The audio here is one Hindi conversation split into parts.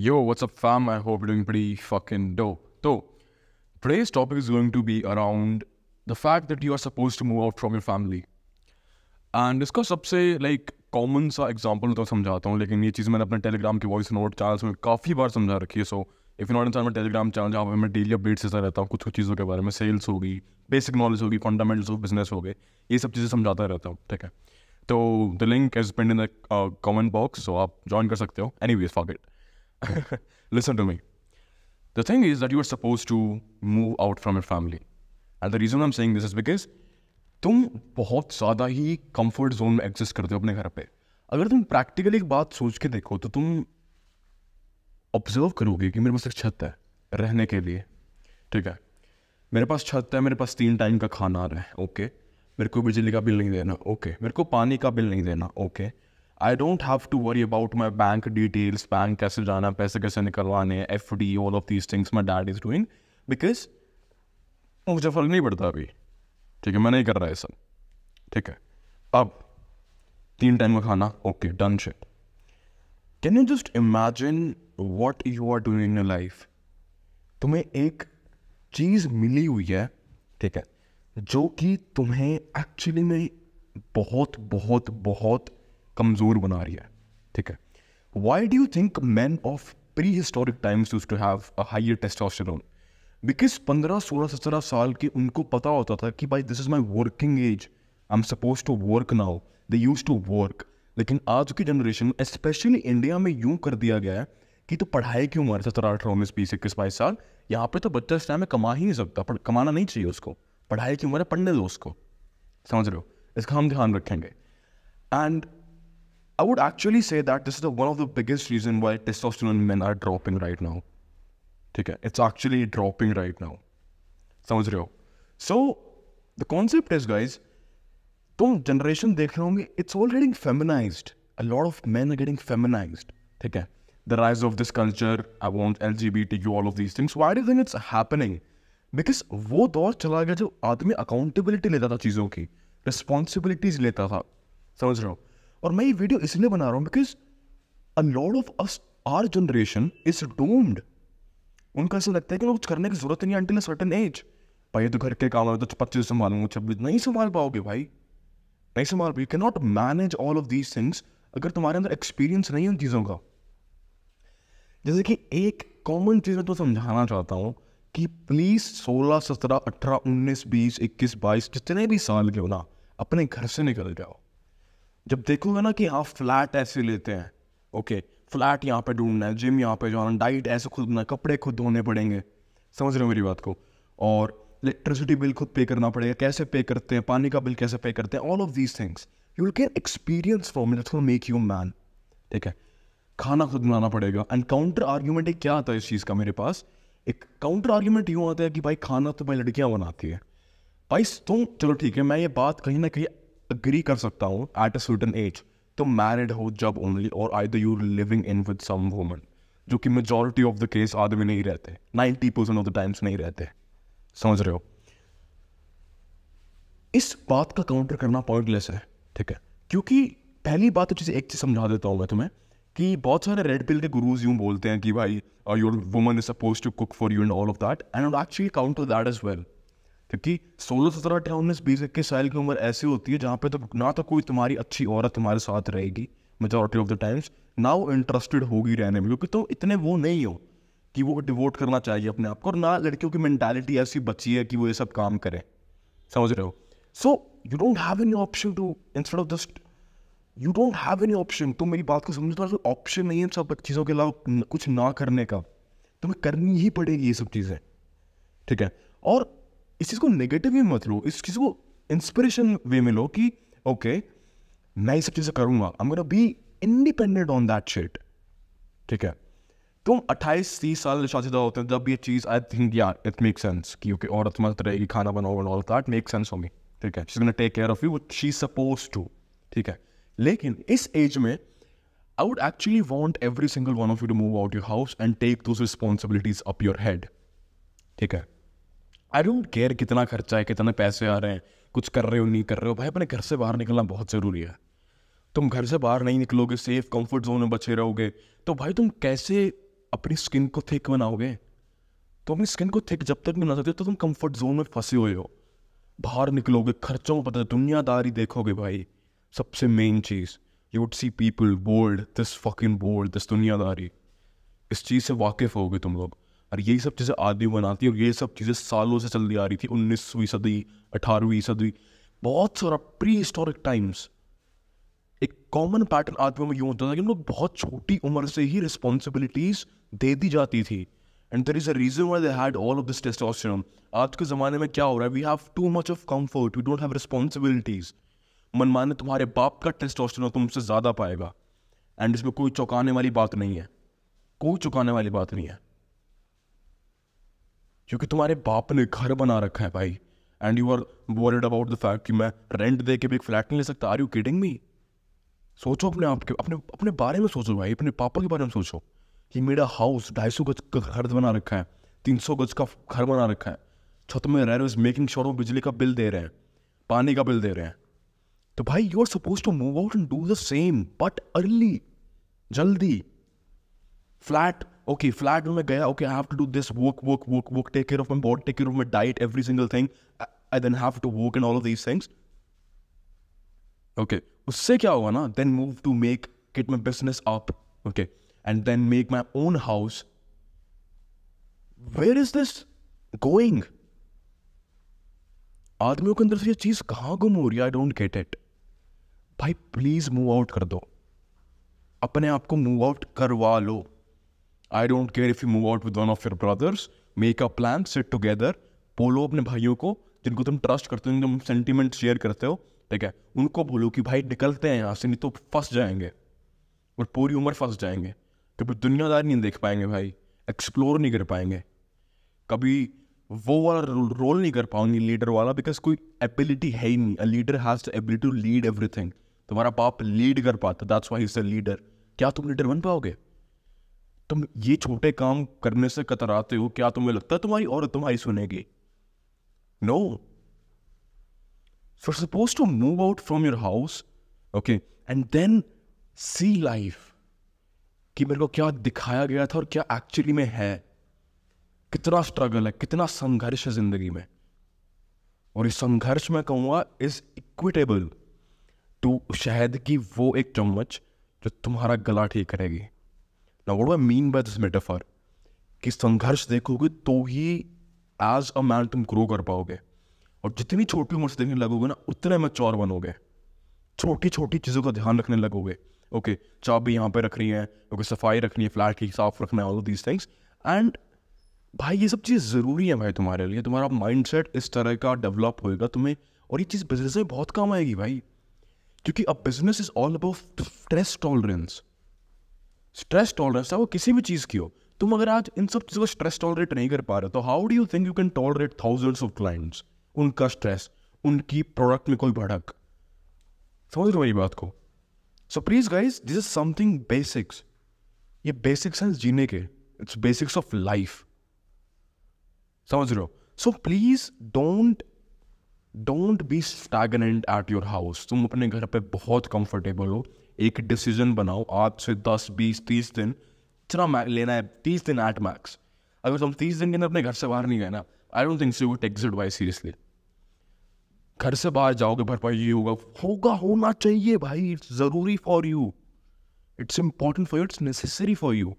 Yo, what's up, fam? I hope you're doing pretty fucking dope. So, today's topic is going to be around the fact that you are supposed to move out from your family. And इसका सबसे लाइक कॉमन सा एग्जाम्पल तो समझाता हूँ लेकिन ये चीज़ मैंने अपने टेलीग्राम की वॉइस नोट चैनल्स में काफ़ी बार समझा रखी है सो इफ नॉट इंसान मैं टेलीग्राम चैनल जहाँ पर मैं डेली अपडेट्स देता रहता हूँ कुछ कुछ चीज़ों के बारे में सेल्स होगी बेसिक नॉलेज होगी फंडामेंटल्स ऑफ बिजनेस हो गए ये सब चीज़ें समझाता रहता हूँ ठीक है तो the link is pinned in the comment box so आप ज्वाइन कर सकते हो anyways for it Listen to me. The thing is that you are supposed to move out from your family. And the reason I'm saying this is because तुम बहुत ज़्यादा ही कंफर्ट जोन में एग्जिस्ट करते हो अपने घर पे अगर तुम प्रैक्टिकली एक बात सोच के देखो तो तुम ऑब्जर्व करोगे कि मेरे पास एक छत है रहने के लिए ठीक है मेरे पास छत है मेरे पास तीन टाइम का खाना आ रहा है ओके मेरे को बिजली का बिल नहीं देना ओके मेरे को पानी का बिल नहीं देना okay I don't have to worry about my bank details bank कैसे जाना पैसे कैसे निकलवाने F D all of these things my dad is doing because मुझे फर्क नहीं पड़ता अभी ठीक है मैं नहीं कर रहा है सब ठीक है अब तीन टाइम का खाना okay done shit can you just imagine what you are doing in your life तुम्हें एक चीज़ मिली हुई है ठीक है जो कि तुम्हें एक्चुअली में बहुत बहुत बहुत कमज़ोर बना रही है ठीक है why do you think man of prehistoric times use to have a higher testosterone because पंद्रह सोलह सत्रह साल के उनको पता होता था कि भाई this is my working age I am suppose to work now they use to work लेकिन आज की जनरेशन स्पेशली इंडिया में यूं कर दिया गया है कि तो पढ़ाई क्यों मारे सत्रह अठारह उन्नीस बीस इक्कीस बाईस साल यहाँ पे तो बच्चा इस टाइम में कमा ही नहीं सकता पर कमाना नहीं चाहिए उसको पढ़ाई की उम्र है पढ़ने दो उसको समझ रहे हो इसका हम ध्यान रखेंगे and I would actually say that this is one of the biggest reasons why testosterone men are dropping right now. Okay. It's actually dropping right now. Sounds real. So, the concept is, guys, don't generation, it's all getting feminized. A lot of men are getting feminized. Okay. The rise of this culture, I want LGBT, all of these things. Why do you think it's happening? Because that door chala gaya jo, accountability leta tha cheezon ki. Responsibilities leta tha. Sounds real. और मैं ये वीडियो इसलिए बना रहा हूँ because a lot of us our generation is doomed उनका ऐसा लगता है कि कुछ करने की जरूरत नहीं अंटिल सर्टन एज भाई तो घर के काम है तो पच्चीस संभाल छब्बीस नहीं संभाल पाओगे भाई नहीं संभाल पाओगे can not manage all of these things अगर तुम्हारे अंदर एक्सपीरियंस नहीं है उन चीज़ों का जैसे कि एक कॉमन चीज़ मैं तो समझाना चाहता हूँ कि प्लीज़ सोलह सत्रह अठारह उन्नीस बीस इक्कीस बाईस जितने भी साल के हो ना अपने घर से निकल जाओ जब देखोगे ना कि आप फ्लैट ऐसे लेते हैं ओके फ्लैट यहाँ पे ढूंढना है जिम यहाँ पे जाना डाइट ऐसे खुद ना कपड़े खुद धोने पड़ेंगे समझ रहे हो मेरी बात को और इलेक्ट्रिसिटी बिल खुद पे करना पड़ेगा कैसे पे करते हैं पानी का बिल कैसे पे करते हैं all of these things you will can experience from it make you man ठीक है खाना खुद बनाना पड़ेगा एंड काउंटर आर्ग्यूमेंट एक क्या आता है इस चीज़ का मेरे पास एक काउंटर आर्ग्यूमेंट यूँ आता है कि भाई खाना तो भाई लड़कियाँ बनाती है भाई तुम चलो ठीक है मैं ये बात कहीं ना कहीं अग्री कर सकता हूँ एट अ सर्टन एज तो मैरिड हो जब ओनली और either you're living in with some woman जो कि मेजोरिटी ऑफ द केस आदमी नहीं रहते ninety percent of the times नहीं रहते समझ रहे हो इस बात का काउंटर करना पॉइंटलेस है ठीक है क्योंकि पहली बात तो जैसे एक चीज़ समझा देता हूँ मैं तुम्हें कि बहुत सारे रेड पिल के गुरुज यूँ बोलते हैं कि भाई your woman is suppose to cook for you and all of that and actually counter that is well क्योंकि सोलह सत्रह अठारह उन्नीस बीस इक्कीस साल की उम्र ऐसी होती है जहाँ पे तो ना तो कोई तुम्हारी अच्छी औरत तुम्हारे साथ रहेगी मेजोरिटी ऑफ द टाइम्स ना वो इंटरेस्टेड होगी रहने में क्योंकि तुम तो इतने वो नहीं हो कि वो डिवोट करना चाहिए अपने आप को और ना लड़कियों की मैंटेलिटी ऐसी बची है कि वो ये सब काम करें समझ रहे हो so you don't have any option to instead of just you don't have any option तुम मेरी बात को समझो हो ऑप्शन नहीं है सब चीज़ों के अलावा कुछ ना करने का तुम्हें करनी ही पड़ेगी ये सब चीज़ें ठीक है और इस चीज़ को नेगेटिव में मत लो इस चीज़ को इंस्पिरेशन वे में लो कि ओके मैं ये सब चीज़ें करूँगा आई मेरा be independent on that shit ठीक है तुम अट्ठाईस तीस साल शादीदा होते हैं जब ये चीज़ आई थिंक यार इट मेक सेंस कि ओके औरत मत रहेगी खाना बनाओ and all that make sense for me ठीक है she's take care of you she suppose to ठीक है लेकिन इस एज में I would actually want every single one of you to move out your house and take those responsibilities up your head ठीक है आई डोंट केयर कितना खर्चा है कितने पैसे आ रहे हैं कुछ कर रहे हो नहीं कर रहे हो भाई अपने घर से बाहर निकलना बहुत ज़रूरी है तुम घर से बाहर नहीं निकलोगे सेफ कंफर्ट जोन में बचे रहोगे तो भाई तुम कैसे अपनी स्किन को थिक बनाओगे तो अपनी स्किन को थिक जब तक नहीं बना सकते तो तुम कंफर्ट जोन में फंसे हुए हो बाहर निकलोगे खर्चों में पता दुनियादारी देखोगे भाई सबसे मेन चीज़ you would see people bold this fucking bold this दुनियादारी इस चीज़ से वाकिफ़ होगे तुम लोग और यही सब चीज़ें आदि बनाती और ये सब चीज़ें सालों से चलती आ रही थी उन्नीसवीं सदी अठारहवीं सदी बहुत सारा प्री हिस्टोरिक टाइम्स एक कॉमन पैटर्न आदमी में यूँ होता था कि उनको लोग बहुत छोटी उम्र से ही रिस्पॉन्सिबिलिटीज दे दी जाती थी and there is a reason why they had all of this testosterone आज के ज़माने में क्या हो रहा है we have too much of comfort we don't have responsibilities मनमाने तुम्हारे बाप का टेस्टोस्टेरोन तुमसे ज़्यादा पाएगा एंड इसमें कोई चौंकाने वाली बात नहीं है कोई चौंकाने वाली बात नहीं है क्योंकि तुम्हारे बाप ने घर बना रखा है भाई and you are worried about the fact कि मैं रेंट दे के भी एक फ्लैट नहीं ले सकता आर यू किडिंग मी सोचो अपने आप के अपने अपने बारे में सोचो भाई अपने पापा के बारे में सोचो कि मेरा हाउस ढाई सौ गज का घर बना रखा है तीन सौ गज का घर बना रखा है छत में रह रहे हो मेकिंग श्योर वो बिजली का बिल दे रहे हैं पानी का बिल दे रहे हैं तो भाई you are suppose to move out and do the same but early जल्दी फ्लैट ओके फ्लैट में गया okay I have to do this work work work work take care of my body take care of my diet every single thing I then have to work in all of these things okay उससे क्या होगा ना then move to make get my business up okay and then make my own house where is this going आदमियों के अंदर से ये चीज कहाँ गुम हो रही है आई डोंट गेट इट भाई प्लीज मूव आउट कर दो अपने आप को मूव आउट करवा लो I don't care if you move out with one of your brothers make a plan set together बोलो अपने भाइयों को जिनको तुम ट्रस्ट करते हो तुम सेंटीमेंट शेयर करते हो ठीक है उनको बोलो कि भाई निकलते हैं यहाँ से नहीं तो फंस जाएंगे और पूरी उम्र फंस जाएंगे कभी दुनियादार नहीं देख पाएंगे भाई एक्सप्लोर नहीं कर पाएंगे कभी वो वाला रोल नहीं कर पाऊंगी लीडर वाला बिकॉज कोई एबिलिटी है ही नहीं a leader has the ability to lead everything तुम्हारा पाप लीड कर पाता that's why is a leader क्या तुम लीडर बन पाओगे तुम ये छोटे काम करने से कतराते हो क्या तुम्हें लगता है तुम्हारी और तुम्हारी सुनेगी no for suppose to move out from your house okay and then see life कि मेरे को क्या दिखाया गया था और क्या एक्चुअली में है कितना स्ट्रगल है कितना संघर्ष है जिंदगी में और इस संघर्ष में कहूंगा इज इक्विटेबल टू शहद की वो एक चम्मच जो तुम्हारा गला ठीक करेगी Now, what do I mean by this metaphor? कि संघर्ष देखोगे तो ही एज अ मैन तुम ग्रो कर पाओगे और जितनी छोटी उम्र से देखने लगोगे ना उतने मैच्योर बनोगे छोटी छोटी चीज़ों का ध्यान रखने लगोगे ओके चाबी यहाँ पे रखनी है ओके सफाई रखनी है फ्लैट की साफ रखना है ऑल दीज थिंग्स एंड भाई ये सब चीज़ ज़रूरी है भाई तुम्हारे लिए तुम्हारा माइंडसेट इस तरह का डेवलप होएगा तुम्हें और ये चीज़ बिजनेस में बहुत काम आएगी भाई क्योंकि अब business is all about stress tolerance stress tolerance है वो किसी भी चीज़ की हो तुम अगर आज इन सब चीज़ों को स्ट्रेस टॉलरेट नहीं कर पा रहे तो how do you think you can tolerate thousands of clients उनका स्ट्रेस उनकी प्रोडक्ट में कोई भड़क समझ लो मेरी बात को so please guys this is something basics ये बेसिक्स हैं जीने के इट्स बेसिक्स ऑफ लाइफ समझ रहे हो so please don't don't be stagnant at your house तुम अपने घर पे बहुत कंफर्टेबल हो एक डिसीजन बनाओ आज से दस बीस तीस दिन इतना लेना है तीस दिन एट मैक्स अगर तुम तीस दिन के अंदर अपने घर से बाहर नहीं गए ना I don't think see you takes advice seriously घर से बाहर जाओगे भरपाई ये होगा होगा होना चाहिए भाई इट्स ज़रूरी for you it's important for you it's necessary for you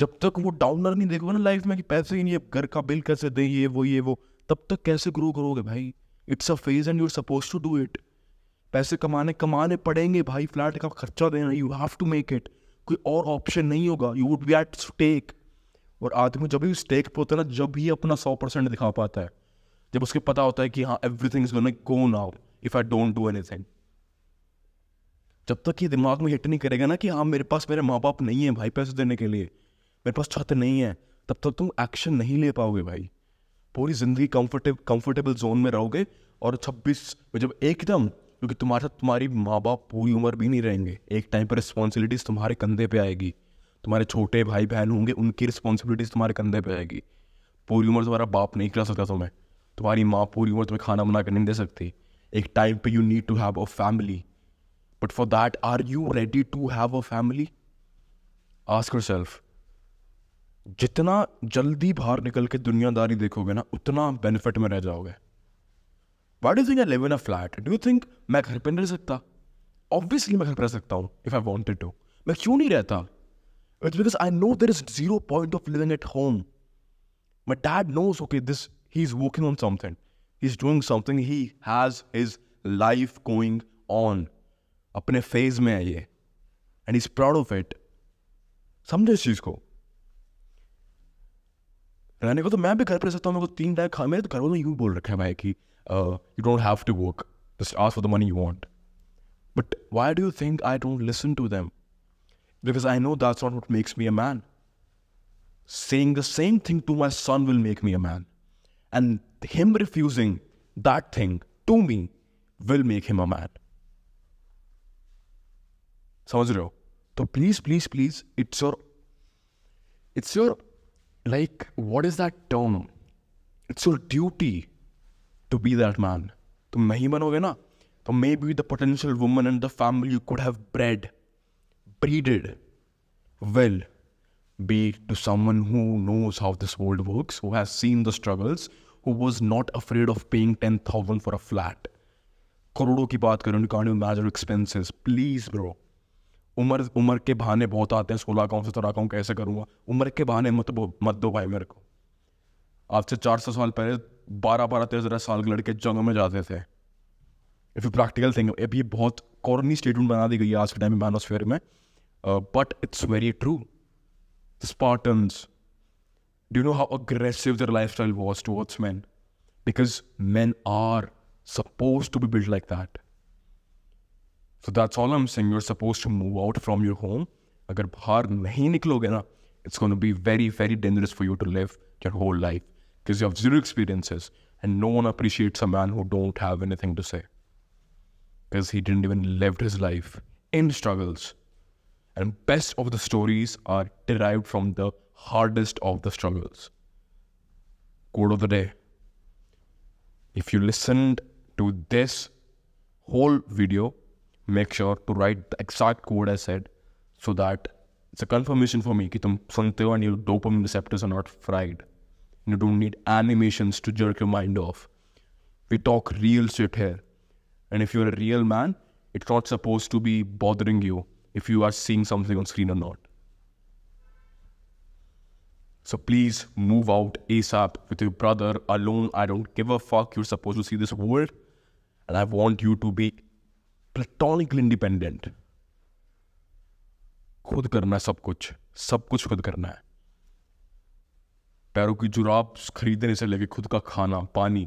जब तक वो डाउनर नहीं देखोगे ना लाइफ में कि पैसे ही नहीं है घर का बिल कैसे दें ये वो ये वो तब तक कैसे ग्रो करोगे भाई it's a phase and you're suppose to do it पैसे कमाने कमाने पड़ेंगे भाई फ्लैट का खर्चा देना you have to make it कोई और ऑप्शन नहीं होगा you would be at stake और आदमी जब भी स्टेक पर होता है ना जब ही अपना सौ परसेंट दिखा पाता है जब उसके पता होता है कि हाँ everything is gone go now if I don't do anything जब तक ये दिमाग में हिट नहीं करेगा ना कि हाँ मेरे पास मेरे माँ बाप नहीं है भाई पैसे देने के लिए मेरे पास छत नहीं है तब तक तुम एक्शन नहीं ले पाओगे भाई पूरी ज़िंदगी कंफर्टेब कंफर्टेबल जोन में रहोगे और छब्बीस में जब एकदम क्योंकि तुम्हारे साथ तुम्हारी माँ बाप पूरी उम्र भी नहीं रहेंगे एक टाइम पर रिस्पॉन्सिबिलिटीज़ तुम्हारे कंधे पे आएगी तुम्हारे छोटे भाई बहन होंगे उनकी रिस्पॉन्सिबिलिटीज़ तुम्हारे कंधे पे आएगी पूरी उम्र तुम्हारा बाप नहीं खिला सकता तुम्हें तुम्हारी माँ पूरी उम्र तुम्हें खाना बना कर नहीं दे सकती एक टाइम पर you need to have a family but for that are you ready to have a family ask yourself जितना जल्दी बाहर निकल के दुनियादारी देखोगे ना उतना बेनिफिट में रह जाओगे what do think I live in a flat do you think मैं घर पर नहीं रह सकता ऑब्वियसली मैं घर पर रह सकता हूँ इफ़ आई वॉन्टेड टू मैं क्यों नहीं रहता it's because I know there is zero point of living at home my dad this he is working on something he is doing something he has his life going on अपने फेज में है ये and is proud of it समझो इस चीज़ को मैंने कहा तो मैं भी घर पर रह सकता हूँ मेरे को तीन लाख खा मेरे तो घर वालों ने यूँ बोल रखा है भाई कि you don't have to work just ask for the money you want but why do you think I don't listen to them because I know that's not what makes me a man saying the same thing to my son will make me a man and him refusing that thing to me will make him a man समझ रहे हो तो please please please it's your it's your like, what is that term? It's your duty to be that man. तुम नहीं बनोगे ना तो may be the potential woman and the could have bred, have bred be to someone who knows how this world works, who has seen the struggles, who was not afraid of paying 10,000 for a flat. Karodo ki baat karon, you can't imagine expenses. Please, bro. उम्र उम्र के बहाने बहुत आते हैं सोलह अकाउंट से सत्रह अकाउंट कैसे करूँगा उम्र के बहाने मत मत दो भाई मेरे को आज से चार सौ साल पहले बारह बारह तेरह तेरह साल के लड़के जंगों में जाते थे इफ यू प्रैक्टिकल थिंग अब ये बहुत कॉर्नी स्टेटमेंट बना दी गई है आज के टाइम में मैनोस्फेयर में but it's very true Spartans do know how aggressive their lifestyle was towards man because man are suppose to be build like that so that's all I am saying you are suppose to move out from your home अगर बाहर नहीं निकलोगे ना it's gonna be very very dangerous for you to live your whole life because you have zero experiences and no one appreciates a man who don't have anything to say because he didn't even lived his life in struggles and best of the stories are derived from the hardest of the struggles Code of the day if you listened to this whole video make sure to write the exact code I said so that it's a confirmation for me that you and your dopamine receptors are not fried. You don't need animations to jerk your mind off. We talk real shit here. And if you're a real man, it's not supposed to be bothering you if you are seeing something on screen or not. So please move out ASAP with your brother alone. I don't give a fuck. You're supposed to see this world. And I want you to be platonically independent खुद करना है सब कुछ सब कुछ खुद करना है पैरों की जुराब खरीदने से लेके खुद का खाना पानी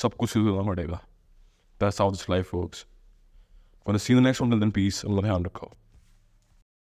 सब कुछ खुद करना पड़ेगा that's how this life works for the next one then peace अल्लाह ध्यान रखो